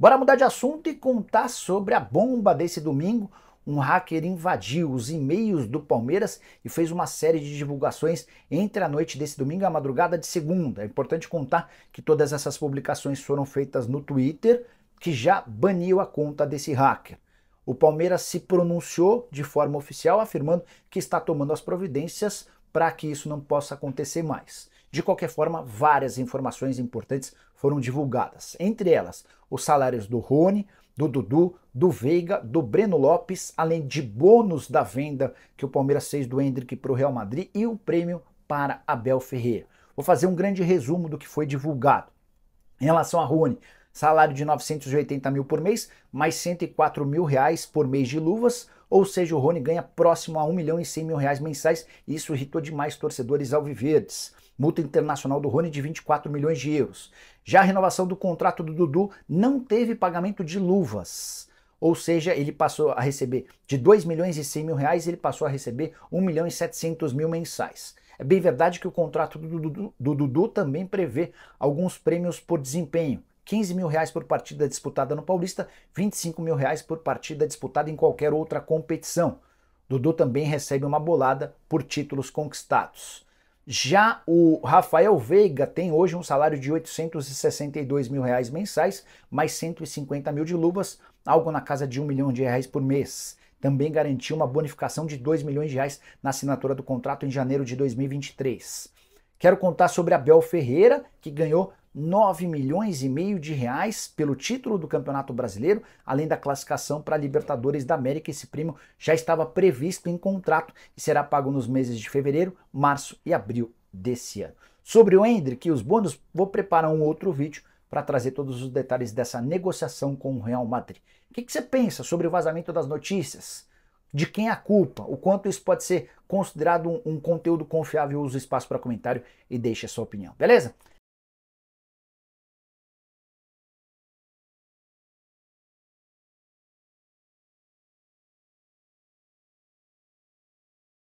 Bora mudar de assunto e contar sobre a bomba desse domingo. Um hacker invadiu os e-mails do Palmeiras e fez uma série de divulgações entre a noite desse domingo e a madrugada de segunda. É importante contar que todas essas publicações foram feitas no Twitter, que já baniu a conta desse hacker. O Palmeiras se pronunciou de forma oficial, afirmando que está tomando as providências para que isso não possa acontecer mais. De qualquer forma, várias informações importantes foram divulgadas, entre elas os salários do Rony, do Dudu, do Veiga, do Breno Lopes, além de bônus da venda que o Palmeiras fez do Hendrick para o Real Madrid e o prêmio para Abel Ferreira. Vou fazer um grande resumo do que foi divulgado. Em relação a Rony, salário de 980 mil por mês, mais 104 mil reais por mês de luvas, ou seja, o Rony ganha próximo a 1 milhão e 100 mil reais mensais e isso irritou demais torcedores alviverdes. Multa internacional do Rony de 24 milhões de euros. Já a renovação do contrato do Dudu não teve pagamento de luvas. Ou seja, ele passou a receber de 2 milhões e 100 mil reais, ele passou a receber 1 milhão e 700 mil mensais. É bem verdade que o contrato do Dudu, do Dudu também prevê alguns prêmios por desempenho, 15 mil reais por partida disputada no Paulista, 25 mil reais por partida disputada em qualquer outra competição. Dudu também recebe uma bolada por títulos conquistados. Já o Rafael Veiga tem hoje um salário de 862 mil reais mensais, mais 150 mil de luvas, algo na casa de 1 milhão de reais por mês. Também garantiu uma bonificação de 2 milhões de reais na assinatura do contrato em janeiro de 2023. Quero contar sobre Abel Ferreira, que ganhou 9 milhões e meio de reais pelo título do Campeonato Brasileiro, além da classificação para a Libertadores da América. Esse prêmio já estava previsto em contrato e será pago nos meses de fevereiro, março e abril desse ano. Sobre o Hendrick e os bônus, vou preparar um outro vídeo para trazer todos os detalhes dessa negociação com o Real Madrid. O que, que você pensa sobre o vazamento das notícias? de quem é a culpa, o quanto isso pode ser considerado um, um conteúdo confiável, usa o espaço para comentário e deixe a sua opinião, beleza?